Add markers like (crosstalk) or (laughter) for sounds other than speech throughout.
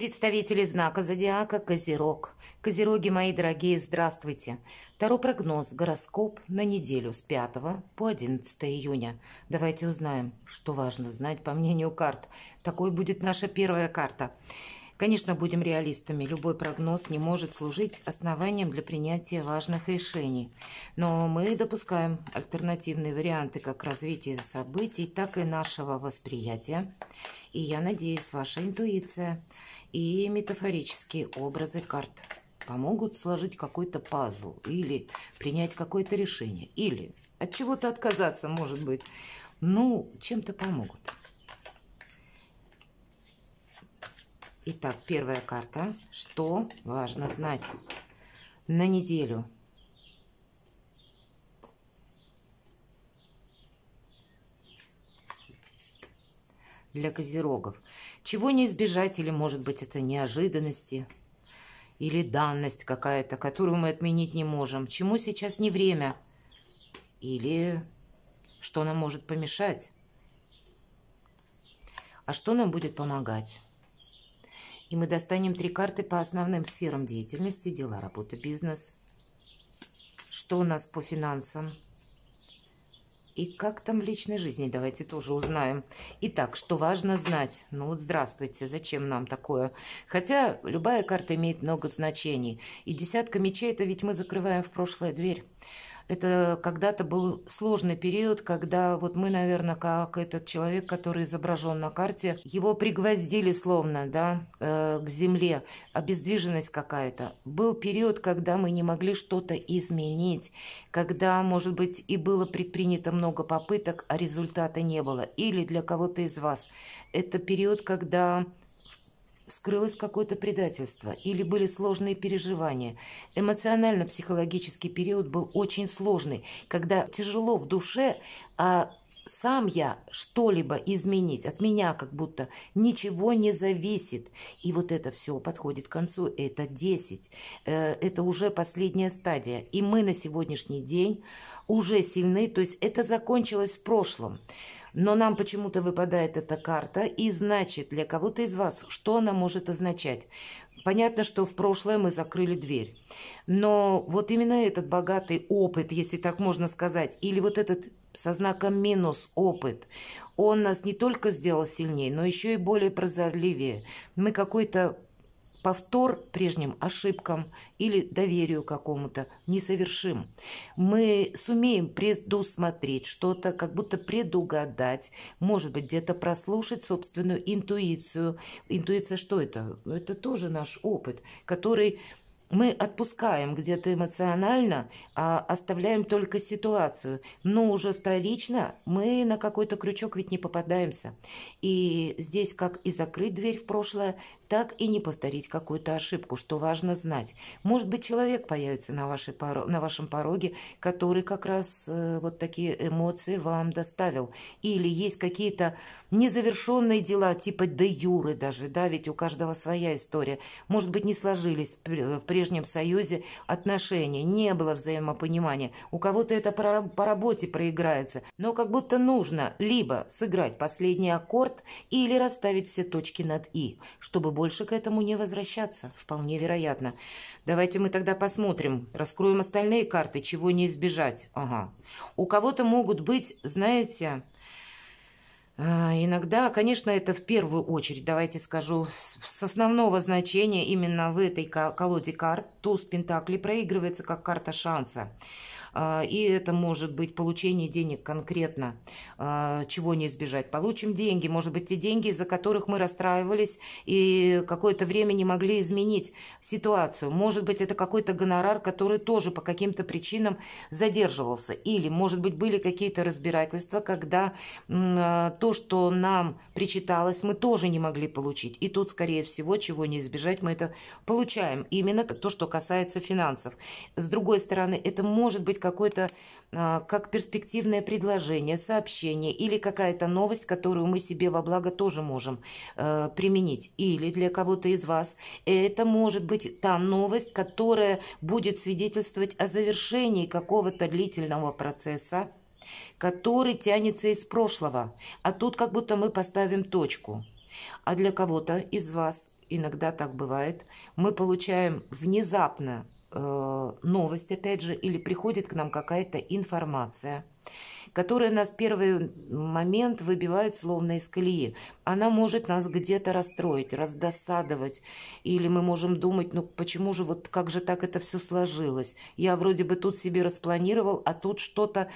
Представители знака зодиака Козерог. Козероги мои дорогие, здравствуйте. Таро прогноз, гороскоп на неделю с 5 по 11 июня. Давайте узнаем, что важно знать по мнению карт. Такой будет наша первая карта. Конечно, будем реалистами. Любой прогноз не может служить основанием для принятия важных решений. Но мы допускаем альтернативные варианты как развития событий, так и нашего восприятия. И я надеюсь, ваша интуиция – и метафорические образы карт помогут сложить какой-то пазл или принять какое-то решение, или от чего-то отказаться, может быть. Ну, чем-то помогут. Итак, первая карта. Что важно знать на неделю? Для козерогов – чего не избежать, или, может быть, это неожиданности, или данность какая-то, которую мы отменить не можем, чему сейчас не время, или что нам может помешать, а что нам будет помогать. И мы достанем три карты по основным сферам деятельности, дела, работа, бизнес. Что у нас по финансам? И как там в личной жизни, давайте тоже узнаем. Итак, что важно знать? Ну вот здравствуйте, зачем нам такое? Хотя любая карта имеет много значений. И десятка мечей, это ведь мы закрываем в прошлое дверь. Это когда-то был сложный период, когда вот мы, наверное, как этот человек, который изображен на карте, его пригвоздили словно, да, э, к земле, обездвиженность какая-то. Был период, когда мы не могли что-то изменить, когда, может быть, и было предпринято много попыток, а результата не было. Или для кого-то из вас. Это период, когда скрылось какое-то предательство или были сложные переживания. Эмоционально-психологический период был очень сложный, когда тяжело в душе, а сам я что-либо изменить, от меня как будто ничего не зависит. И вот это все подходит к концу, это 10, э, это уже последняя стадия. И мы на сегодняшний день уже сильны, то есть это закончилось в прошлом но нам почему-то выпадает эта карта, и значит для кого-то из вас, что она может означать. Понятно, что в прошлое мы закрыли дверь, но вот именно этот богатый опыт, если так можно сказать, или вот этот со знаком минус опыт, он нас не только сделал сильнее, но еще и более прозорливее. Мы какой-то повтор прежним ошибкам или доверию какому-то несовершим. Мы сумеем предусмотреть что-то, как будто предугадать, может быть, где-то прослушать собственную интуицию. Интуиция что это? Это тоже наш опыт, который мы отпускаем где-то эмоционально, а оставляем только ситуацию. Но уже вторично мы на какой-то крючок ведь не попадаемся. И здесь как и закрыть дверь в прошлое, так и не повторить какую-то ошибку, что важно знать. Может быть, человек появится на, вашей поро... на вашем пороге, который как раз э, вот такие эмоции вам доставил. Или есть какие-то незавершенные дела, типа де юры даже, да, ведь у каждого своя история. Может быть, не сложились в прежнем союзе отношения, не было взаимопонимания. У кого-то это по работе проиграется, но как будто нужно либо сыграть последний аккорд или расставить все точки над «и», чтобы больше к этому не возвращаться. Вполне вероятно. Давайте мы тогда посмотрим. Раскроем остальные карты, чего не избежать. Ага. У кого-то могут быть, знаете... Э, иногда, конечно, это в первую очередь, давайте скажу, с основного значения именно в этой колоде карт туз Пентакли проигрывается как карта шанса. А, и это может быть получение денег конкретно, а, чего не избежать. Получим деньги, может быть, те деньги, из-за которых мы расстраивались и какое-то время не могли изменить ситуацию. Может быть, это какой-то гонорар, который тоже по каким-то причинам задерживался. Или, может быть, были какие-то разбирательства, когда а, то, что нам причиталось, мы тоже не могли получить. И тут, скорее всего, чего не избежать, мы это получаем. Именно то, что касается финансов. С другой стороны, это может быть какое-то а, как перспективное предложение, сообщение или какая-то новость, которую мы себе во благо тоже можем э, применить. Или для кого-то из вас это может быть та новость, которая будет свидетельствовать о завершении какого-то длительного процесса, который тянется из прошлого. А тут как будто мы поставим точку. А для кого-то из вас, иногда так бывает, мы получаем внезапно Э, новость, опять же, или приходит к нам какая-то информация, которая нас в первый момент выбивает словно из колеи. Она может нас где-то расстроить, раздосадовать, или мы можем думать, ну почему же вот как же так это все сложилось? Я вроде бы тут себе распланировал, а тут что-то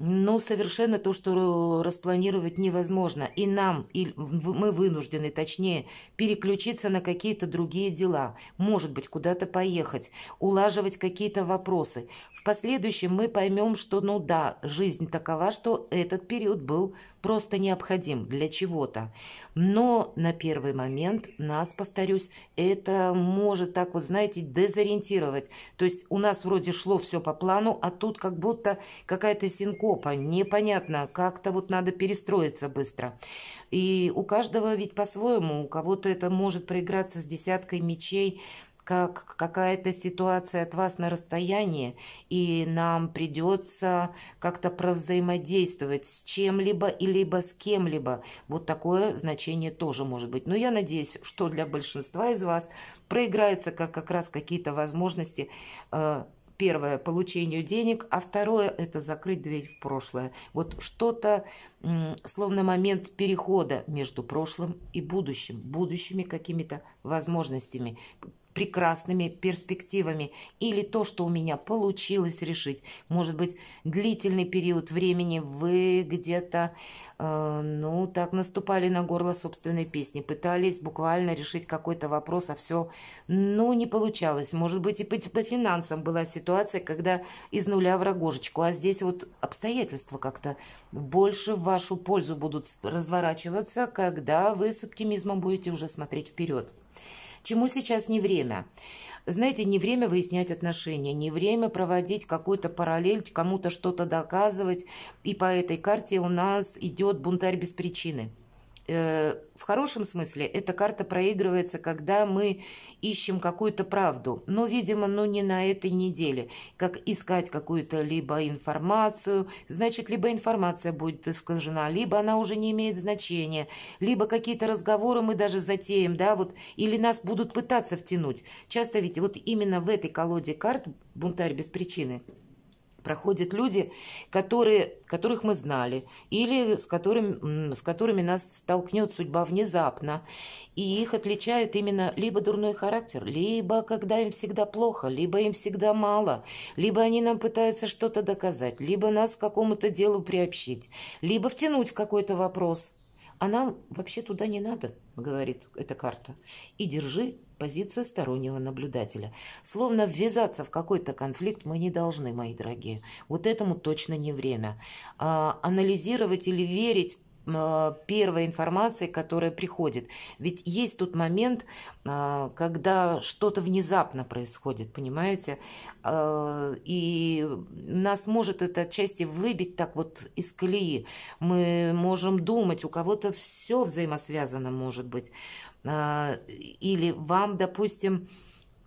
ну, совершенно то, что распланировать невозможно. И нам, и мы вынуждены, точнее, переключиться на какие-то другие дела. Может быть, куда-то поехать, улаживать какие-то вопросы. В последующем мы поймем, что, ну да, жизнь такова, что этот период был просто необходим для чего-то. Но на первый момент нас, повторюсь, это может так вот, знаете, дезориентировать. То есть у нас вроде шло все по плану, а тут как будто какая-то синкопа, непонятно, как-то вот надо перестроиться быстро. И у каждого ведь по-своему, у кого-то это может проиграться с десяткой мечей, как какая-то ситуация от вас на расстоянии, и нам придется как-то провзаимодействовать с чем-либо и с кем-либо. Вот такое значение тоже может быть. Но я надеюсь, что для большинства из вас проиграются как, как раз какие-то возможности э, первое – получению денег, а второе – это закрыть дверь в прошлое. Вот что-то, словно момент перехода между прошлым и будущим, будущими какими-то возможностями, прекрасными перспективами или то, что у меня получилось решить. Может быть, длительный период времени вы где-то, э, ну, так наступали на горло собственной песни, пытались буквально решить какой-то вопрос, а все, ну, не получалось. Может быть, и по, по финансам была ситуация, когда из нуля в рогожечку, а здесь вот обстоятельства как-то больше в вашу пользу будут разворачиваться, когда вы с оптимизмом будете уже смотреть вперед чему сейчас не время. Знаете, не время выяснять отношения, не время проводить какую-то параллель, кому-то что-то доказывать. И по этой карте у нас идет бунтарь без причины. Э, в хорошем смысле эта карта проигрывается, когда мы ищем какую-то правду. Но, видимо, ну не на этой неделе. Как искать какую-то либо информацию, значит, либо информация будет искажена, либо она уже не имеет значения, либо какие-то разговоры мы даже затеем, да, вот, или нас будут пытаться втянуть. Часто ведь вот именно в этой колоде карт «Бунтарь без причины» проходят люди, которые, которых мы знали, или с, которым, с которыми нас столкнет судьба внезапно. И их отличает именно либо дурной характер, либо когда им всегда плохо, либо им всегда мало, либо они нам пытаются что-то доказать, либо нас к какому-то делу приобщить, либо втянуть в какой-то вопрос. А нам вообще туда не надо, говорит эта карта. И держи позицию стороннего наблюдателя. Словно ввязаться в какой-то конфликт мы не должны, мои дорогие. Вот этому точно не время. А, анализировать или верить Э, первой информации, которая приходит. Ведь есть тот момент, э, когда что-то внезапно происходит, понимаете? Э, и нас может это отчасти выбить так вот из колеи. Мы можем думать, у кого-то все взаимосвязано может быть. Или вам, допустим,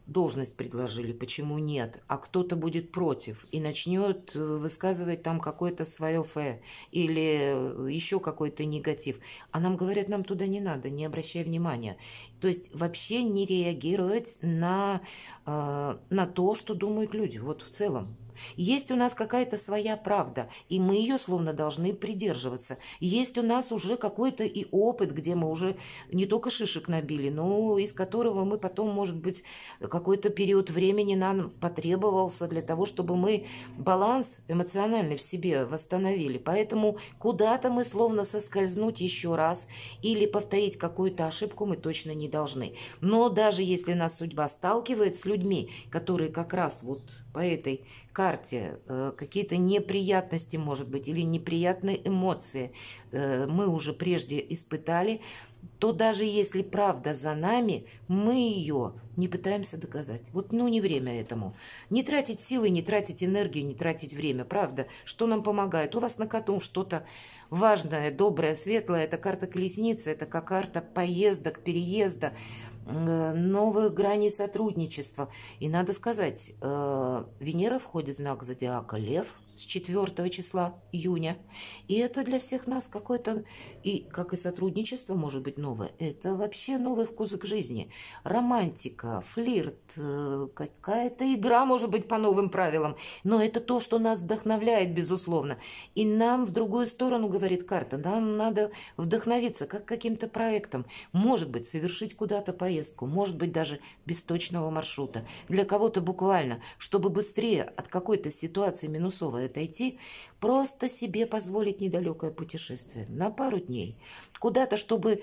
должность предложили, почему нет, а кто-то будет против и начнет э, высказывать там какое-то свое фе или э, еще какой-то негатив. А нам говорят, нам туда не надо, не обращай внимания. То есть вообще не реагировать на, э, на то, что думают люди, вот в целом. Есть у нас какая-то своя правда, и мы ее словно должны придерживаться. Есть у нас уже какой-то и опыт, где мы уже не только шишек набили, но из которого мы потом, может быть, какой-то период времени нам потребовался для того, чтобы мы баланс эмоциональный в себе восстановили. Поэтому куда-то мы словно соскользнуть еще раз или повторить какую-то ошибку мы точно не должны. Но даже если нас судьба сталкивает с людьми, которые как раз вот по этой карте, э, какие-то неприятности, может быть, или неприятные эмоции э, мы уже прежде испытали, то даже если правда за нами, мы ее не пытаемся доказать. Вот ну не время этому. Не тратить силы, не тратить энергию, не тратить время. Правда, что нам помогает? У вас на коту что-то важное, доброе, светлое. Это карта колесницы, это как карта поездок, переезда, Э, новых граней сотрудничества. И надо сказать, э, Венера входит в знак зодиака Лев, с 4 числа июня. И это для всех нас какое-то, и как и сотрудничество может быть новое, это вообще новый вкус к жизни. Романтика, флирт, э, какая-то игра может быть по новым правилам, но это то, что нас вдохновляет, безусловно. И нам в другую сторону, говорит карта, нам надо вдохновиться, как каким-то проектом. Может быть, совершить куда-то поездку, может быть, даже без точного маршрута. Для кого-то буквально, чтобы быстрее от какой-то ситуации минусовой отойти, просто себе позволить недалекое путешествие на пару дней, куда-то, чтобы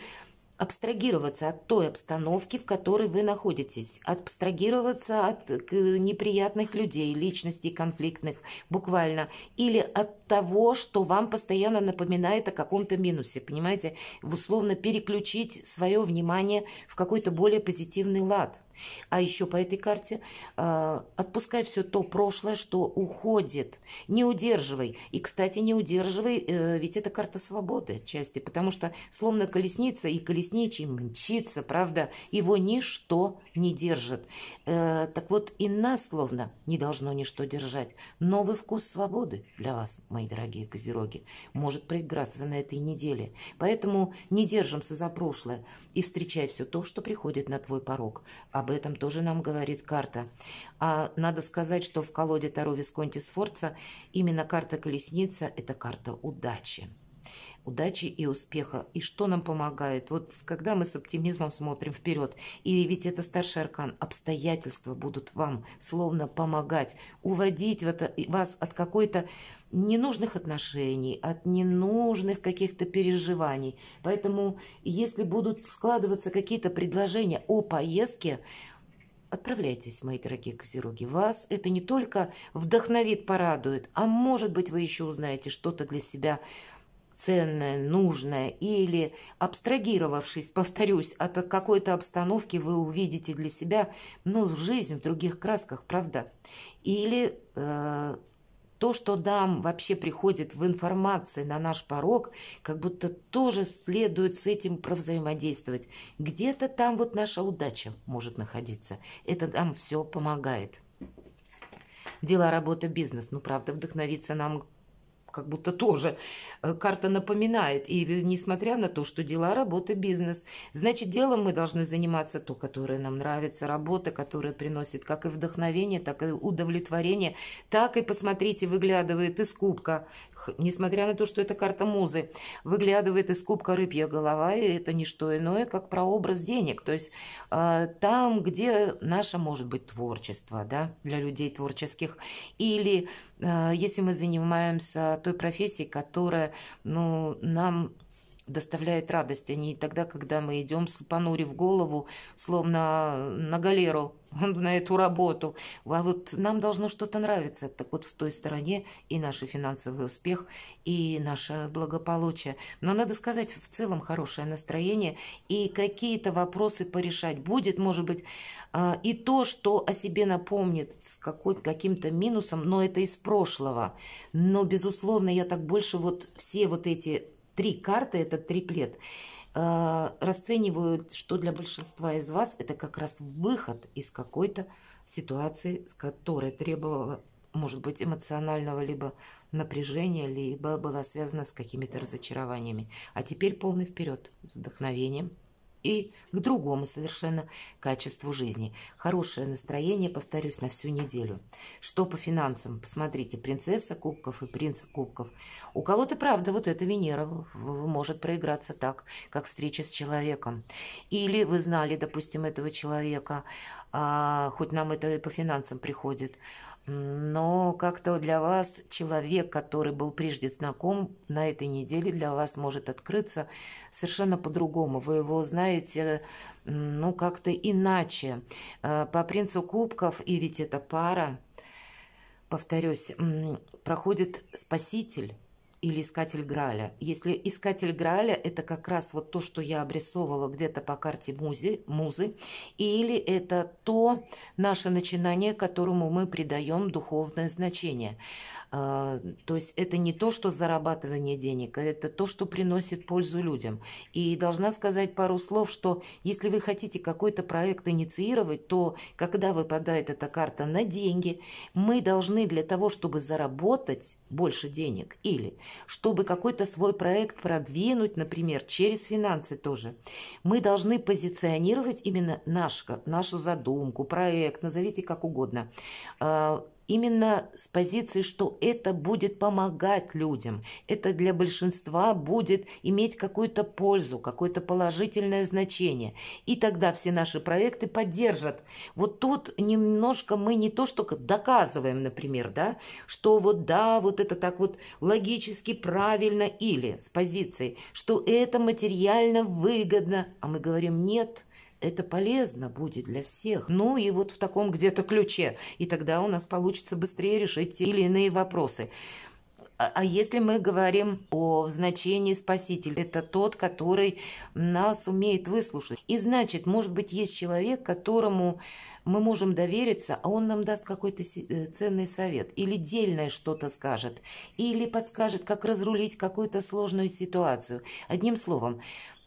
абстрагироваться от той обстановки, в которой вы находитесь, абстрагироваться от неприятных людей, личностей конфликтных буквально, или от того, что вам постоянно напоминает о каком-то минусе, понимаете, условно переключить свое внимание в какой-то более позитивный лад – а еще по этой карте э, отпускай все то прошлое, что уходит. Не удерживай. И, кстати, не удерживай, э, ведь это карта свободы части, потому что словно колесница и колесничий мчится, правда, его ничто не держит. Э, так вот, и нас словно не должно ничто держать. Новый вкус свободы для вас, мои дорогие козероги, может проиграться на этой неделе. Поэтому не держимся за прошлое и встречай все то, что приходит на твой порог. Об об этом тоже нам говорит карта. А надо сказать, что в колоде Таро Висконти Сфорца именно карта колесница – это карта удачи удачи и успеха. И что нам помогает? Вот когда мы с оптимизмом смотрим вперед, и ведь это старший аркан, обстоятельства будут вам словно помогать, уводить вас от какой-то ненужных отношений, от ненужных каких-то переживаний. Поэтому, если будут складываться какие-то предложения о поездке, отправляйтесь, мои дорогие козероги. Вас это не только вдохновит, порадует, а может быть вы еще узнаете что-то для себя ценное, нужное, или, абстрагировавшись, повторюсь, от какой-то обстановки вы увидите для себя, ну, жизнь в других красках, правда? Или э, то, что нам вообще приходит в информации на наш порог, как будто тоже следует с этим взаимодействовать. Где-то там вот наша удача может находиться. Это нам все помогает дела, работа, бизнес. Ну, правда, вдохновиться нам как будто тоже э, карта напоминает. И несмотря на то, что дела, работа, бизнес, значит, делом мы должны заниматься то, которое нам нравится, работа, которая приносит как и вдохновение, так и удовлетворение, так и, посмотрите, выглядывает из кубка, несмотря на то, что это карта музы, выглядывает из кубка рыбья голова, и это не что иное, как прообраз денег. То есть э, там, где наше, может быть, творчество, да, для людей творческих, или Э, если мы занимаемся той профессией, которая ну, нам доставляет радость, а не тогда, когда мы идем, понурив голову, словно на галеру, (laughs) на эту работу. А вот нам должно что-то нравиться. Так вот в той стороне и наш финансовый успех, и наше благополучие. Но надо сказать, в целом хорошее настроение и какие-то вопросы порешать. Будет, может быть, а, и то, что о себе напомнит с какой, каким-то минусом, но это из прошлого. Но, безусловно, я так больше вот все вот эти Три карты, этот триплет, э, расценивают, что для большинства из вас это как раз выход из какой-то ситуации, с которой требовала, может быть, эмоционального либо напряжения, либо была связана с какими-то разочарованиями. А теперь полный вперед, с вдохновением и к другому совершенно качеству жизни. Хорошее настроение, повторюсь, на всю неделю. Что по финансам? Посмотрите, принцесса кубков и принц кубков. У кого-то, правда, вот эта Венера может проиграться так, как встреча с человеком. Или вы знали, допустим, этого человека, а, хоть нам это и по финансам приходит, но как-то для вас человек, который был прежде знаком, на этой неделе для вас может открыться совершенно по-другому. Вы его знаете, ну, как-то иначе. Э, по принцу кубков, и ведь эта пара, повторюсь, проходит спаситель или искатель Граля. Если искатель Граля – это как раз вот то, что я обрисовывала где-то по карте Музы, музы, или это то наше начинание, которому мы придаем духовное значение. А, то есть это не то, что зарабатывание денег, а это то, что приносит пользу людям. И должна сказать пару слов, что если вы хотите какой-то проект инициировать, то когда выпадает эта карта на деньги, мы должны для того, чтобы заработать больше денег или чтобы какой-то свой проект продвинуть, например, через финансы тоже, мы должны позиционировать именно наш, нашу задумку, проект, назовите как угодно, а, именно с позиции, что это будет помогать людям, это для большинства будет иметь какую-то пользу, какое-то положительное значение. И тогда все наши проекты поддержат. Вот тут немножко мы не то что доказываем, например, да, что вот да, вот это так вот логически правильно или с позиции, что это материально выгодно, а мы говорим нет – это полезно будет для всех. Ну и вот в таком где-то ключе. И тогда у нас получится быстрее решить те или иные вопросы. А, а если мы говорим о значении спаситель, это тот, который нас умеет выслушать. И значит, может быть, есть человек, которому мы можем довериться, а он нам даст какой-то э, ценный совет, или дельное что-то скажет, или подскажет, как разрулить какую-то сложную ситуацию. Одним словом,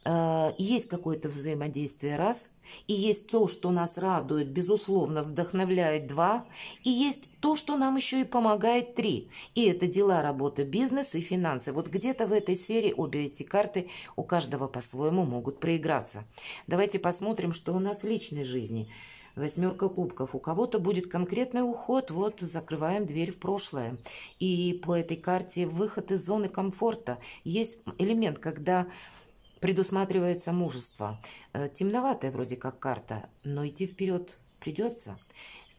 Э, есть какое-то взаимодействие, раз, и есть то, что нас радует, безусловно, вдохновляет, два, и есть то, что нам еще и помогает, три. И это дела, работа, бизнес и финансы. Вот где-то в этой сфере обе эти карты у каждого по-своему могут проиграться. Давайте посмотрим, что у нас в личной жизни. Восьмерка кубков. У кого-то будет конкретный уход, вот закрываем дверь в прошлое. И по этой карте выход из зоны комфорта. Есть элемент, когда предусматривается мужество. Э, темноватая вроде как карта, но идти вперед придется.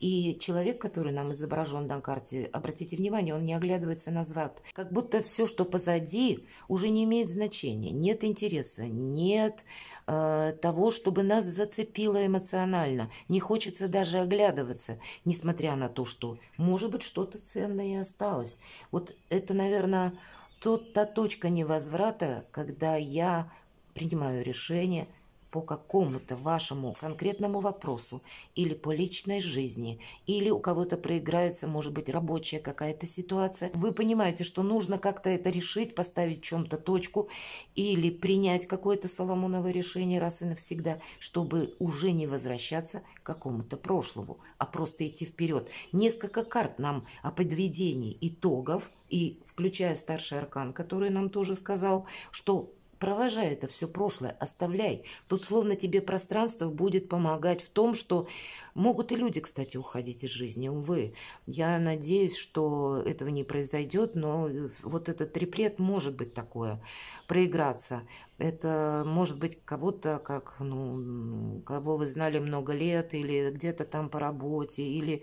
И человек, который нам изображен на карте, обратите внимание, он не оглядывается назад. Как будто все, что позади, уже не имеет значения. Нет интереса, нет э, того, чтобы нас зацепило эмоционально. Не хочется даже оглядываться, несмотря на то, что, может быть, что-то ценное и осталось. Вот это, наверное, тот, та точка невозврата, когда я принимаю решение по какому-то вашему конкретному вопросу или по личной жизни, или у кого-то проиграется, может быть, рабочая какая-то ситуация, вы понимаете, что нужно как-то это решить, поставить в чем-то точку или принять какое-то соломоновое решение раз и навсегда, чтобы уже не возвращаться к какому-то прошлому, а просто идти вперед. Несколько карт нам о подведении итогов, и включая старший аркан, который нам тоже сказал, что Провожай это все прошлое, оставляй. Тут словно тебе пространство будет помогать в том, что могут и люди, кстати, уходить из жизни, увы. Я надеюсь, что этого не произойдет, но э, вот этот триплет может быть такое, проиграться. Это может быть кого-то, как, ну, кого вы знали много лет, или где-то там по работе, или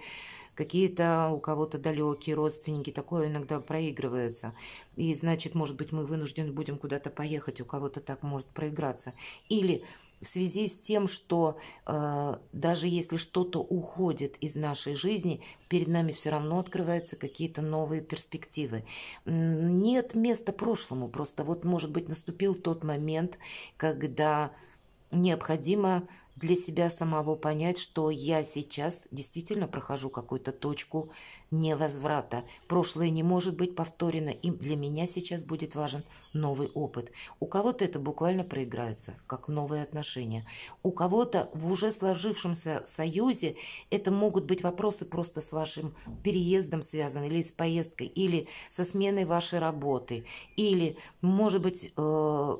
какие-то у кого-то далекие родственники, такое иногда проигрывается. И значит, может быть, мы вынуждены будем куда-то поехать, у кого-то так может проиграться. Или в связи с тем, что э, даже если что-то уходит из нашей жизни, перед нами все равно открываются какие-то новые перспективы. Нет места прошлому, просто вот, может быть, наступил тот момент, когда необходимо для себя самого понять, что я сейчас действительно прохожу какую-то точку невозврата. Прошлое не может быть повторено, и для меня сейчас будет важен новый опыт. У кого-то это буквально проиграется, как новые отношения. У кого-то в уже сложившемся союзе это могут быть вопросы просто с вашим переездом связаны, или с поездкой, или со сменой вашей работы, или, может быть, э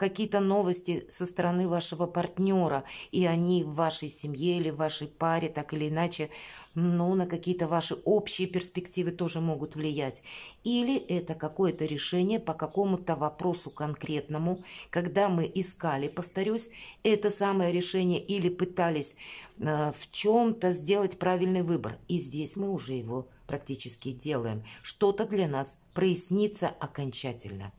какие-то новости со стороны вашего партнера, и они в вашей семье или в вашей паре так или иначе, но ну, на какие-то ваши общие перспективы тоже могут влиять. Или это какое-то решение по какому-то вопросу конкретному, когда мы искали, повторюсь, это самое решение или пытались э, в чем-то сделать правильный выбор, и здесь мы уже его практически делаем. Что-то для нас прояснится окончательно.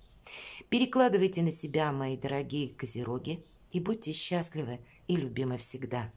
Перекладывайте на себя, мои дорогие козероги, и будьте счастливы и любимы всегда.